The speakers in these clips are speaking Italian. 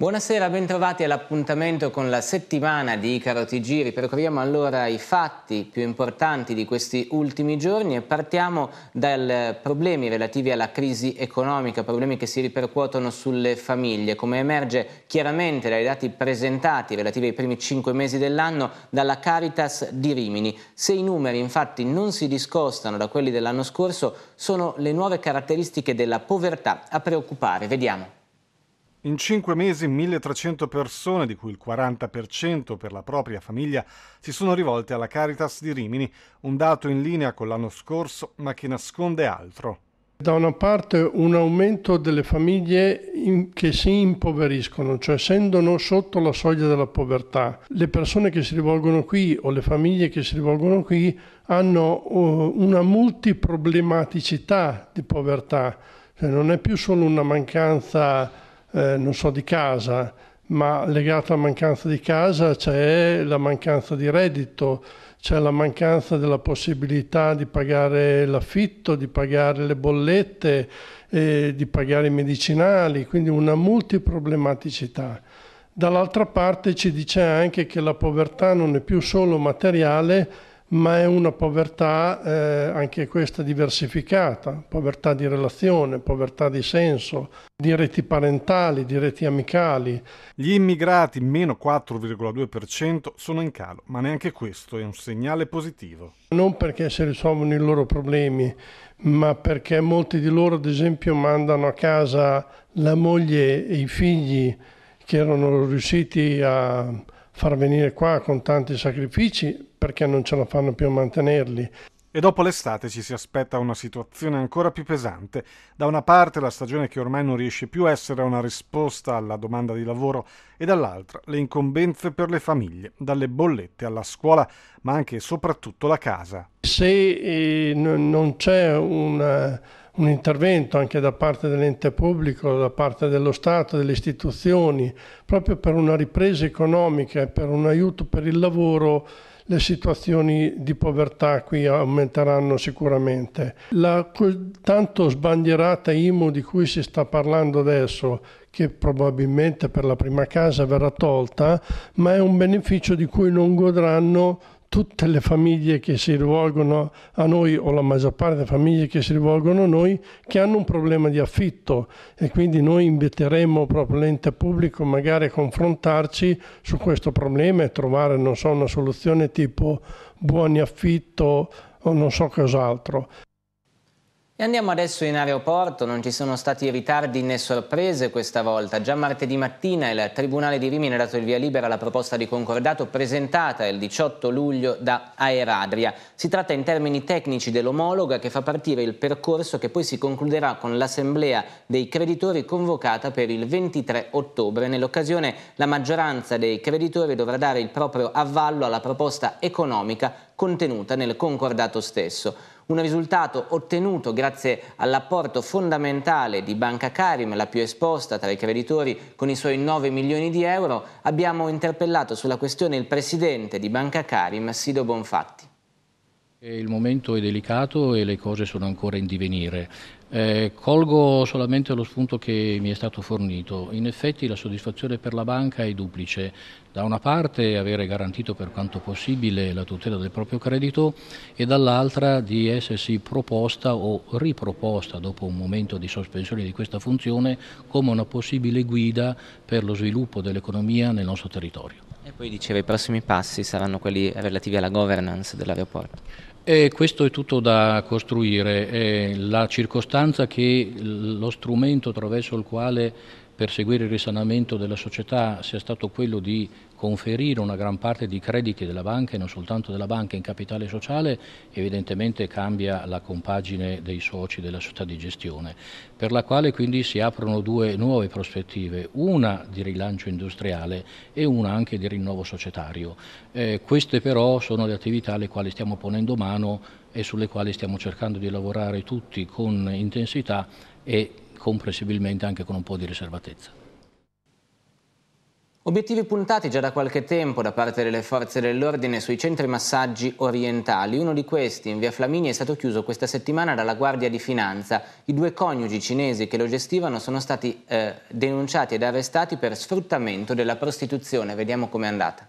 Buonasera, bentrovati all'appuntamento con la settimana di Icaro TG. Ripercorriamo allora i fatti più importanti di questi ultimi giorni e partiamo dai eh, problemi relativi alla crisi economica, problemi che si ripercuotono sulle famiglie, come emerge chiaramente dai dati presentati relativi ai primi cinque mesi dell'anno dalla Caritas di Rimini. Se i numeri infatti non si discostano da quelli dell'anno scorso, sono le nuove caratteristiche della povertà a preoccupare. Vediamo. In cinque mesi 1300 persone, di cui il 40% per la propria famiglia, si sono rivolte alla Caritas di Rimini, un dato in linea con l'anno scorso ma che nasconde altro. Da una parte un aumento delle famiglie in, che si impoveriscono, cioè essendo sotto la soglia della povertà. Le persone che si rivolgono qui o le famiglie che si rivolgono qui hanno uh, una multiproblematicità di povertà, cioè non è più solo una mancanza di eh, non so, di casa, ma legato alla mancanza di casa c'è la mancanza di reddito, c'è la mancanza della possibilità di pagare l'affitto, di pagare le bollette, eh, di pagare i medicinali, quindi una multiproblematicità. Dall'altra parte ci dice anche che la povertà non è più solo materiale, ma è una povertà eh, anche questa diversificata, povertà di relazione, povertà di senso, di reti parentali, di reti amicali. Gli immigrati, meno 4,2%, sono in calo, ma neanche questo è un segnale positivo. Non perché si risolvono i loro problemi, ma perché molti di loro, ad esempio, mandano a casa la moglie e i figli che erano riusciti a far venire qua con tanti sacrifici perché non ce la fanno più a mantenerli. E dopo l'estate ci si aspetta una situazione ancora più pesante. Da una parte la stagione che ormai non riesce più a essere una risposta alla domanda di lavoro e dall'altra le incombenze per le famiglie, dalle bollette alla scuola, ma anche e soprattutto la casa. Se eh, non c'è una, un intervento anche da parte dell'ente pubblico, da parte dello Stato, delle istituzioni, proprio per una ripresa economica e per un aiuto per il lavoro le situazioni di povertà qui aumenteranno sicuramente. La tanto sbandierata IMU di cui si sta parlando adesso, che probabilmente per la prima casa verrà tolta, ma è un beneficio di cui non godranno tutte le famiglie che si rivolgono a noi o la maggior parte delle famiglie che si rivolgono a noi che hanno un problema di affitto e quindi noi inviteremo proprio l'ente pubblico magari a confrontarci su questo problema e trovare so, una soluzione tipo buoni affitto o non so cos'altro. E andiamo adesso in aeroporto, non ci sono stati ritardi né sorprese questa volta. Già martedì mattina il Tribunale di Rimini ha dato il via libera alla proposta di concordato presentata il 18 luglio da Aeradria. Si tratta in termini tecnici dell'omologa che fa partire il percorso che poi si concluderà con l'assemblea dei creditori convocata per il 23 ottobre. Nell'occasione la maggioranza dei creditori dovrà dare il proprio avvallo alla proposta economica contenuta nel concordato stesso. Un risultato ottenuto grazie all'apporto fondamentale di Banca Carim, la più esposta tra i creditori con i suoi 9 milioni di euro, abbiamo interpellato sulla questione il presidente di Banca Carim, Sido Bonfatti. Il momento è delicato e le cose sono ancora in divenire. Eh, colgo solamente lo spunto che mi è stato fornito. In effetti la soddisfazione per la banca è duplice. Da una parte avere garantito per quanto possibile la tutela del proprio credito e dall'altra di essersi proposta o riproposta dopo un momento di sospensione di questa funzione come una possibile guida per lo sviluppo dell'economia nel nostro territorio. Poi diceva i prossimi passi saranno quelli relativi alla governance dell'aeroporto. Eh, questo è tutto da costruire. Eh, la circostanza che lo strumento attraverso il quale perseguire il risanamento della società sia stato quello di conferire una gran parte di crediti della banca e non soltanto della banca in capitale sociale evidentemente cambia la compagine dei soci della società di gestione, per la quale quindi si aprono due nuove prospettive, una di rilancio industriale e una anche di rinnovo societario. Eh, queste però sono le attività alle quali stiamo ponendo mano e sulle quali stiamo cercando di lavorare tutti con intensità e comprensibilmente anche con un po' di riservatezza. Obiettivi puntati già da qualche tempo da parte delle forze dell'ordine sui centri massaggi orientali. Uno di questi, in via Flaminia, è stato chiuso questa settimana dalla Guardia di Finanza. I due coniugi cinesi che lo gestivano sono stati eh, denunciati ed arrestati per sfruttamento della prostituzione. Vediamo com'è andata.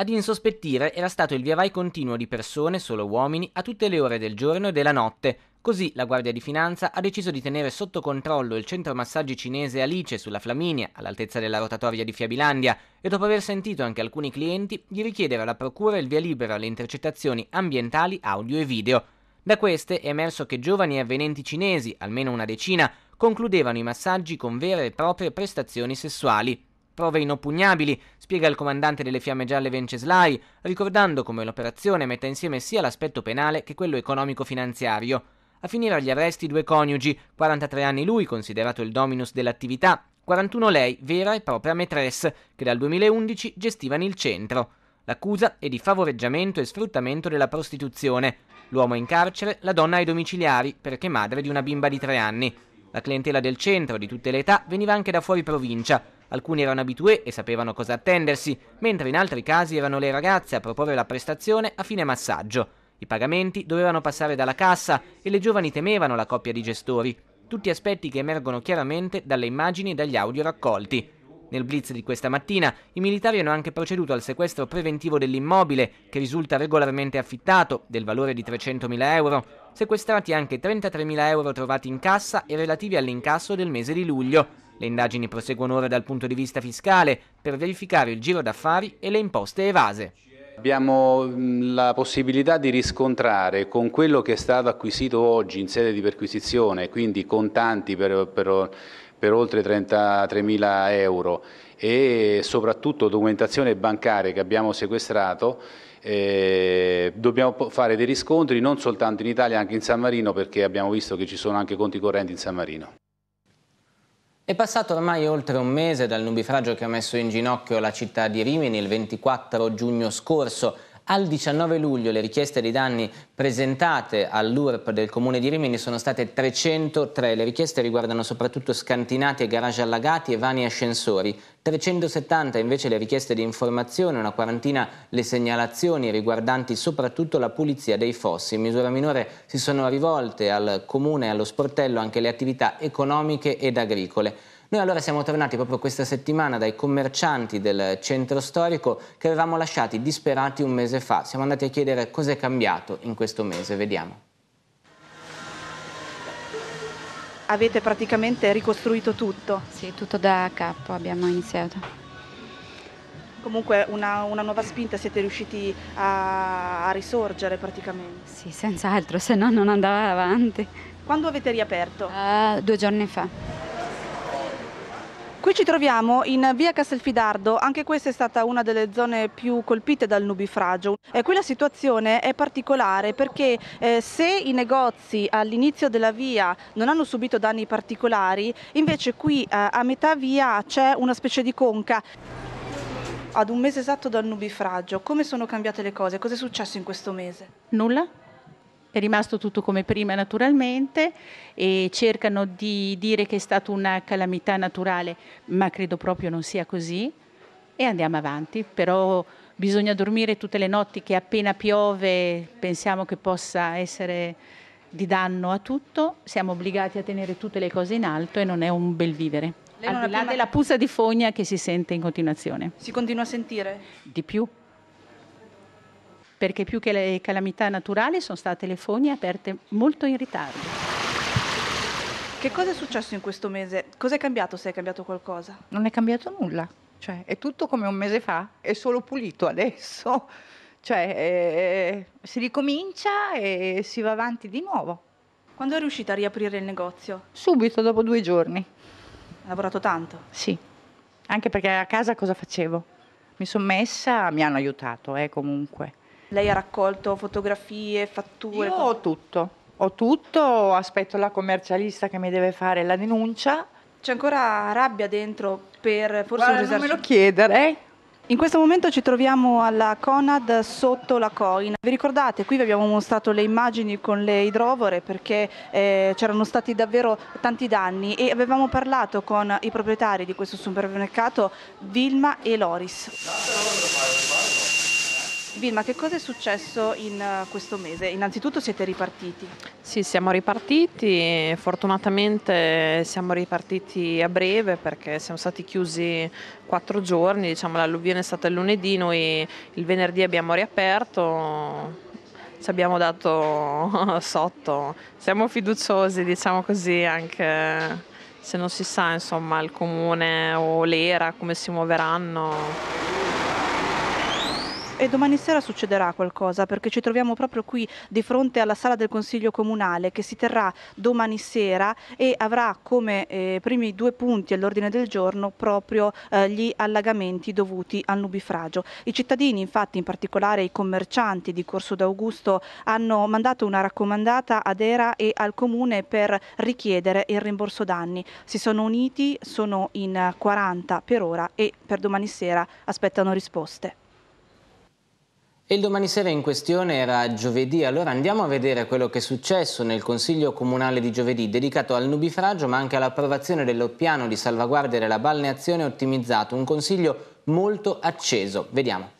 Ad insospettire era stato il viavai continuo di persone, solo uomini, a tutte le ore del giorno e della notte. Così la Guardia di Finanza ha deciso di tenere sotto controllo il centro massaggi cinese Alice sulla Flaminia, all'altezza della rotatoria di Fiabilandia, e dopo aver sentito anche alcuni clienti, di richiedere alla Procura il via libera alle intercettazioni ambientali, audio e video. Da queste è emerso che giovani e avvenenti cinesi, almeno una decina, concludevano i massaggi con vere e proprie prestazioni sessuali. Prove inoppugnabili, spiega il comandante delle Fiamme Gialle Venceslai, ricordando come l'operazione metta insieme sia l'aspetto penale che quello economico-finanziario. A finire agli arresti due coniugi, 43 anni lui, considerato il dominus dell'attività, 41 lei, vera e propria maîtresse, che dal 2011 gestivano il centro. L'accusa è di favoreggiamento e sfruttamento della prostituzione. L'uomo è in carcere, la donna ai domiciliari, perché madre di una bimba di tre anni. La clientela del centro, di tutte le età, veniva anche da fuori provincia. Alcuni erano abitué e sapevano cosa attendersi, mentre in altri casi erano le ragazze a proporre la prestazione a fine massaggio. I pagamenti dovevano passare dalla cassa e le giovani temevano la coppia di gestori, tutti aspetti che emergono chiaramente dalle immagini e dagli audio raccolti. Nel blitz di questa mattina i militari hanno anche proceduto al sequestro preventivo dell'immobile, che risulta regolarmente affittato, del valore di 300.000 euro, sequestrati anche 33.000 euro trovati in cassa e relativi all'incasso del mese di luglio. Le indagini proseguono ora dal punto di vista fiscale per verificare il giro d'affari e le imposte evase. Abbiamo mm, la possibilità di riscontrare con quello che è stato acquisito oggi in sede di perquisizione, quindi contanti per, per, per oltre 33.000 euro e soprattutto documentazione bancaria che abbiamo sequestrato, eh, dobbiamo fare dei riscontri non soltanto in Italia, anche in San Marino, perché abbiamo visto che ci sono anche conti correnti in San Marino. È passato ormai oltre un mese dal nubifragio che ha messo in ginocchio la città di Rimini il 24 giugno scorso. Al 19 luglio le richieste di danni presentate all'URP del Comune di Rimini sono state 303. Le richieste riguardano soprattutto scantinati e garage allagati e vani ascensori. 370 invece le richieste di informazione, una quarantina le segnalazioni riguardanti soprattutto la pulizia dei fossi. In misura minore si sono rivolte al Comune e allo sportello anche le attività economiche ed agricole. Noi allora siamo tornati proprio questa settimana dai commercianti del centro storico che avevamo lasciati disperati un mese fa. Siamo andati a chiedere cos'è cambiato in questo mese, vediamo. Avete praticamente ricostruito tutto? Sì, tutto da capo abbiamo iniziato comunque una, una, nuova spinta, siete riusciti a, a risorgere praticamente. Sì, senz'altro, se no non andava avanti. Quando avete riaperto? Uh, due giorni fa. Qui ci troviamo in via Castelfidardo, anche questa è stata una delle zone più colpite dal nubifragio. E qui la situazione è particolare perché eh, se i negozi all'inizio della via non hanno subito danni particolari, invece qui eh, a metà via c'è una specie di conca. Ad un mese esatto dal nubifragio, come sono cambiate le cose? Cos'è successo in questo mese? Nulla è rimasto tutto come prima naturalmente e cercano di dire che è stata una calamità naturale, ma credo proprio non sia così e andiamo avanti, però bisogna dormire tutte le notti che appena piove pensiamo che possa essere di danno a tutto, siamo obbligati a tenere tutte le cose in alto e non è un bel vivere. Lei Al di là prima... della puzza di fogna che si sente in continuazione. Si continua a sentire? Di più perché più che le calamità naturali sono state le fogne aperte molto in ritardo. Che cosa è successo in questo mese? Cos'è cambiato se è cambiato qualcosa? Non è cambiato nulla, cioè è tutto come un mese fa, è solo pulito adesso, cioè eh, eh, si ricomincia e si va avanti di nuovo. Quando è riuscita a riaprire il negozio? Subito, dopo due giorni. Ha lavorato tanto? Sì, anche perché a casa cosa facevo? Mi sono messa, mi hanno aiutato eh, comunque lei ha raccolto fotografie, fatture? Io ho tutto, ho tutto, aspetto la commercialista che mi deve fare la denuncia. C'è ancora rabbia dentro per forse Guarda, un risarcimento? Non me lo chiedere. In questo momento ci troviamo alla Conad sotto la Coin. Vi ricordate, qui vi abbiamo mostrato le immagini con le idrovore perché eh, c'erano stati davvero tanti danni e avevamo parlato con i proprietari di questo supermercato Vilma e Loris. Vilma, che cosa è successo in eh, questo mese? Innanzitutto siete ripartiti. Sì, siamo ripartiti, fortunatamente siamo ripartiti a breve perché siamo stati chiusi quattro giorni, diciamo, l'alluvione è stata il lunedì, noi il venerdì abbiamo riaperto, ci abbiamo dato sotto, siamo fiduciosi diciamo così anche se non si sa insomma il comune o l'era come si muoveranno. E domani sera succederà qualcosa perché ci troviamo proprio qui di fronte alla sala del Consiglio Comunale che si terrà domani sera e avrà come eh, primi due punti all'ordine del giorno proprio eh, gli allagamenti dovuti al nubifragio. I cittadini infatti in particolare i commercianti di Corso d'Augusto hanno mandato una raccomandata ad ERA e al Comune per richiedere il rimborso danni. Si sono uniti, sono in 40 per ora e per domani sera aspettano risposte. E il domani sera in questione era giovedì, allora andiamo a vedere quello che è successo nel Consiglio Comunale di giovedì, dedicato al nubifragio ma anche all'approvazione dello piano di salvaguardia della balneazione ottimizzato, un consiglio molto acceso. Vediamo.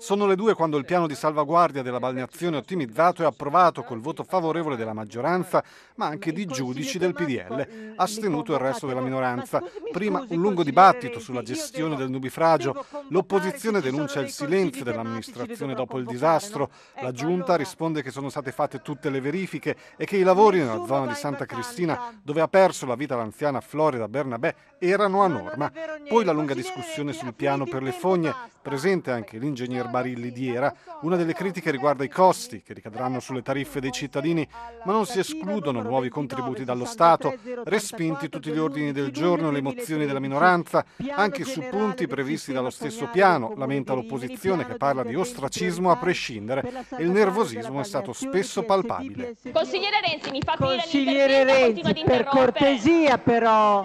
Sono le due quando il piano di salvaguardia della balneazione ottimizzato è approvato col voto favorevole della maggioranza, ma anche di giudici del PDL, astenuto il resto della minoranza. Prima un lungo dibattito sulla gestione del nubifragio. L'opposizione denuncia il silenzio dell'amministrazione dopo il disastro. La giunta risponde che sono state fatte tutte le verifiche e che i lavori nella zona di Santa Cristina, dove ha perso la vita l'anziana Florida Bernabé, erano a norma. Poi la lunga discussione sul piano per le fogne, presente anche l'ingegner barili di era, una delle critiche riguarda i costi che ricadranno sulle tariffe dei cittadini, ma non si escludono nuovi contributi dallo Stato, respinti tutti gli ordini del giorno e le mozioni della minoranza, anche su punti previsti dallo stesso piano, lamenta l'opposizione che parla di ostracismo a prescindere e il nervosismo è stato spesso palpabile. Consigliere Renzi, mi fa Consigliere Renzi, per cortesia però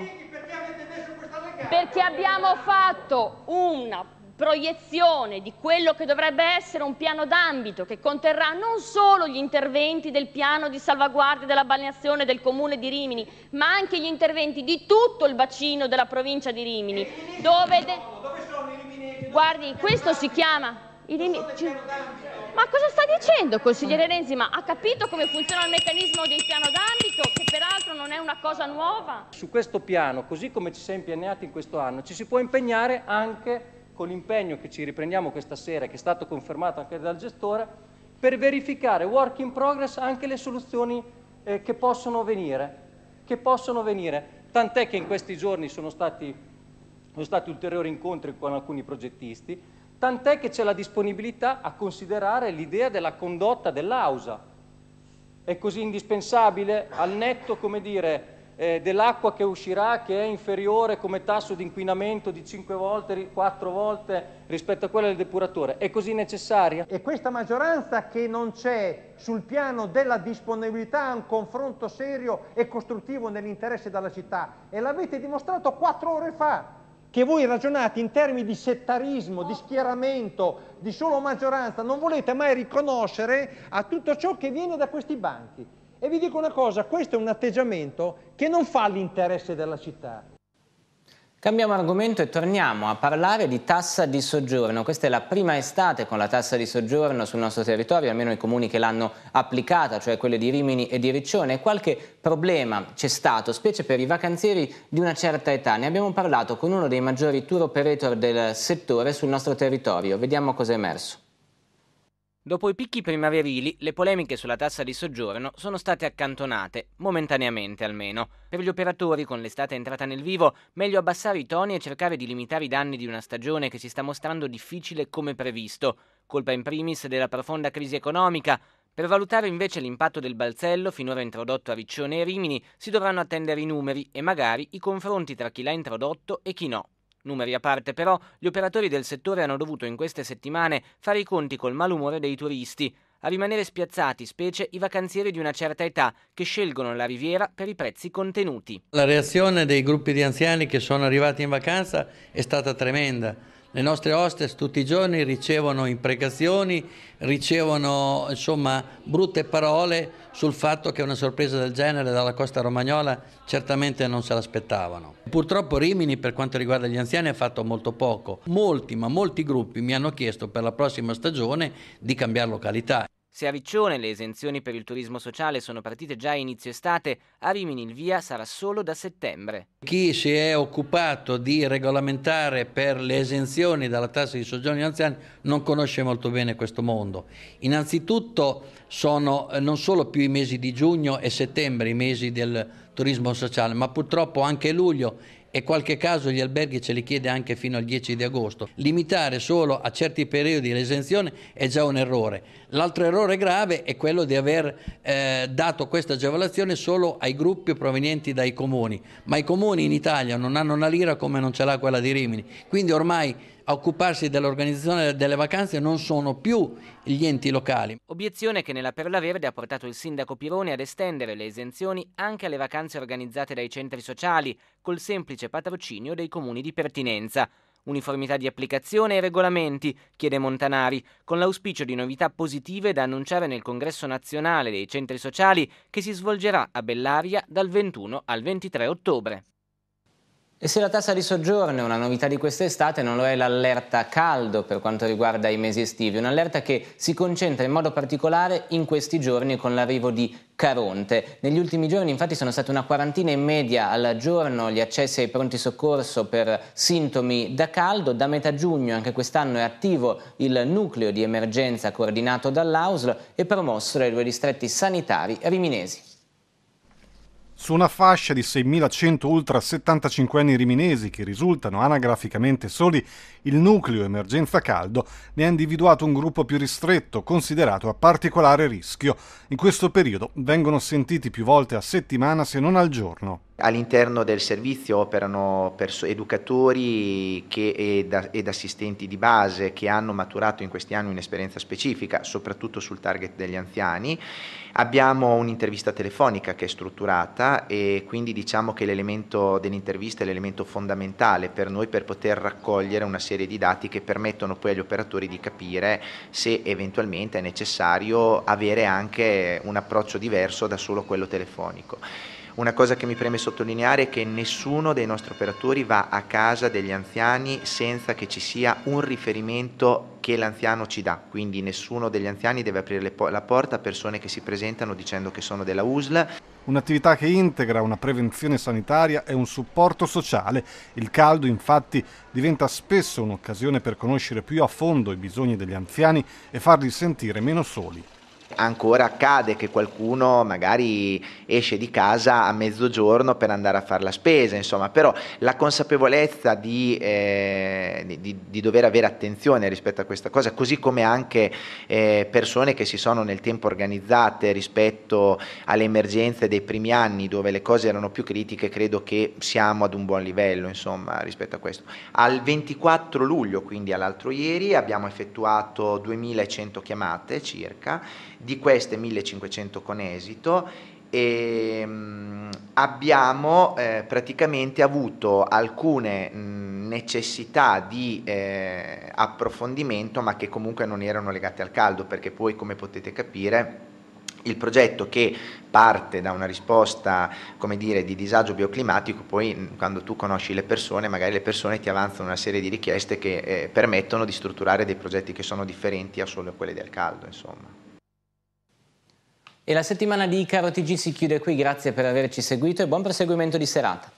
perché abbiamo fatto una proiezione di quello che dovrebbe essere un piano d'ambito che conterrà non solo gli interventi del piano di salvaguardia della balneazione del comune di Rimini, ma anche gli interventi di tutto il bacino della provincia di Rimini. Dove, sono i dove Guardi, questo si chiama... Ma cosa sta dicendo, consigliere Renzi? Ma ha capito come funziona il meccanismo del piano d'ambito, che peraltro non è una cosa nuova? Su questo piano, così come ci si è impegnati in questo anno, ci si può impegnare anche con l'impegno che ci riprendiamo questa sera, che è stato confermato anche dal gestore, per verificare work in progress anche le soluzioni eh, che, possono venire, che possono venire. Tant'è che in questi giorni sono stati, sono stati ulteriori incontri con alcuni progettisti, tant'è che c'è la disponibilità a considerare l'idea della condotta dell'AUSA. È così indispensabile al netto, come dire, eh, dell'acqua che uscirà che è inferiore come tasso di inquinamento di 5 volte, 4 volte rispetto a quella del depuratore. È così necessaria? E questa maggioranza che non c'è sul piano della disponibilità a un confronto serio e costruttivo nell'interesse della città e l'avete dimostrato 4 ore fa che voi ragionate in termini di settarismo, di schieramento, di solo maggioranza, non volete mai riconoscere a tutto ciò che viene da questi banchi. E vi dico una cosa, questo è un atteggiamento che non fa l'interesse della città. Cambiamo argomento e torniamo a parlare di tassa di soggiorno. Questa è la prima estate con la tassa di soggiorno sul nostro territorio, almeno i comuni che l'hanno applicata, cioè quelle di Rimini e di Riccione. Qualche problema c'è stato, specie per i vacanzieri di una certa età. Ne abbiamo parlato con uno dei maggiori tour operator del settore sul nostro territorio. Vediamo cosa è emerso. Dopo i picchi primaverili, le polemiche sulla tassa di soggiorno sono state accantonate, momentaneamente almeno. Per gli operatori, con l'estate entrata nel vivo, meglio abbassare i toni e cercare di limitare i danni di una stagione che si sta mostrando difficile come previsto, colpa in primis della profonda crisi economica. Per valutare invece l'impatto del balzello, finora introdotto a Riccione e Rimini, si dovranno attendere i numeri e magari i confronti tra chi l'ha introdotto e chi no. Numeri a parte però, gli operatori del settore hanno dovuto in queste settimane fare i conti col malumore dei turisti, a rimanere spiazzati specie i vacanzieri di una certa età che scelgono la riviera per i prezzi contenuti. La reazione dei gruppi di anziani che sono arrivati in vacanza è stata tremenda le nostre hostess tutti i giorni ricevono imprecazioni, ricevono insomma brutte parole sul fatto che una sorpresa del genere dalla costa romagnola certamente non se l'aspettavano. Purtroppo Rimini per quanto riguarda gli anziani ha fatto molto poco. Molti, ma molti gruppi mi hanno chiesto per la prossima stagione di cambiare località. Se a Riccione le esenzioni per il turismo sociale sono partite già a inizio estate, a Rimini il via sarà solo da settembre. Chi si è occupato di regolamentare per le esenzioni dalla tassa di soggiorno agli anziani non conosce molto bene questo mondo. Innanzitutto sono eh, non solo più i mesi di giugno e settembre i mesi del turismo sociale, ma purtroppo anche luglio e qualche caso gli alberghi ce li chiede anche fino al 10 di agosto. Limitare solo a certi periodi l'esenzione è già un errore. L'altro errore grave è quello di aver eh, dato questa agevolazione solo ai gruppi provenienti dai comuni, ma i comuni in Italia non hanno una lira come non ce l'ha quella di Rimini, quindi ormai a occuparsi dell'organizzazione delle vacanze non sono più gli enti locali. Obiezione che nella Perla Verde ha portato il sindaco Pironi ad estendere le esenzioni anche alle vacanze organizzate dai centri sociali, col semplice patrocinio dei comuni di pertinenza. Uniformità di applicazione e regolamenti, chiede Montanari, con l'auspicio di novità positive da annunciare nel congresso nazionale dei centri sociali che si svolgerà a Bellaria dal 21 al 23 ottobre. E se la tassa di soggiorno è una novità di quest'estate, non lo è l'allerta caldo per quanto riguarda i mesi estivi, un'allerta che si concentra in modo particolare in questi giorni con l'arrivo di Caronte. Negli ultimi giorni infatti sono state una quarantina in media al giorno gli accessi ai pronti soccorso per sintomi da caldo, da metà giugno anche quest'anno è attivo il nucleo di emergenza coordinato dall'AUSL e promosso dai due distretti sanitari riminesi su una fascia di 6.100 ultra 75 anni riminesi che risultano anagraficamente soli il nucleo emergenza caldo, ne ha individuato un gruppo più ristretto, considerato a particolare rischio. In questo periodo vengono sentiti più volte a settimana se non al giorno. All'interno del servizio operano educatori che, ed, ed, assistenti di base che hanno maturato in questi anni un'esperienza specifica, soprattutto sul target degli anziani. Abbiamo un'intervista telefonica che è strutturata e quindi diciamo che l'elemento dell'intervista è l'elemento fondamentale per noi per poter raccogliere una serie di dati che permettono poi agli operatori di capire se eventualmente è necessario avere anche un approccio diverso da solo quello telefonico. Una cosa che mi preme sottolineare è che nessuno dei nostri operatori va a casa degli anziani senza che ci sia un riferimento che l'anziano ci dà, quindi nessuno degli anziani deve aprire po la porta a persone che si presentano dicendo che sono della USL. Un'attività che integra una prevenzione sanitaria e un supporto sociale. Il caldo infatti diventa spesso un'occasione per conoscere più a fondo i bisogni degli anziani e farli sentire meno soli ancora accade che qualcuno magari esce di casa a mezzogiorno per andare a fare la spesa, insomma, però la consapevolezza di, eh, di, di dover avere attenzione rispetto a questa cosa, così come anche eh, persone che si sono nel tempo organizzate rispetto alle emergenze dei primi anni dove le cose erano più critiche, credo che siamo ad un buon livello, insomma, rispetto a questo. Al 24 luglio, quindi all'altro ieri, abbiamo effettuato 2100 chiamate circa di queste 1500 con esito e ehm, abbiamo eh, praticamente avuto alcune mh, necessità di eh, approfondimento ma che comunque non erano legate al caldo perché poi come potete capire il progetto che parte da una risposta come dire, di disagio bioclimatico, poi quando tu conosci le persone, magari le persone ti avanzano una serie di richieste che eh, permettono di strutturare dei progetti che sono differenti a solo quelli del caldo. Insomma. E la settimana di Icaro TG si chiude qui, grazie per averci seguito e buon proseguimento di serata.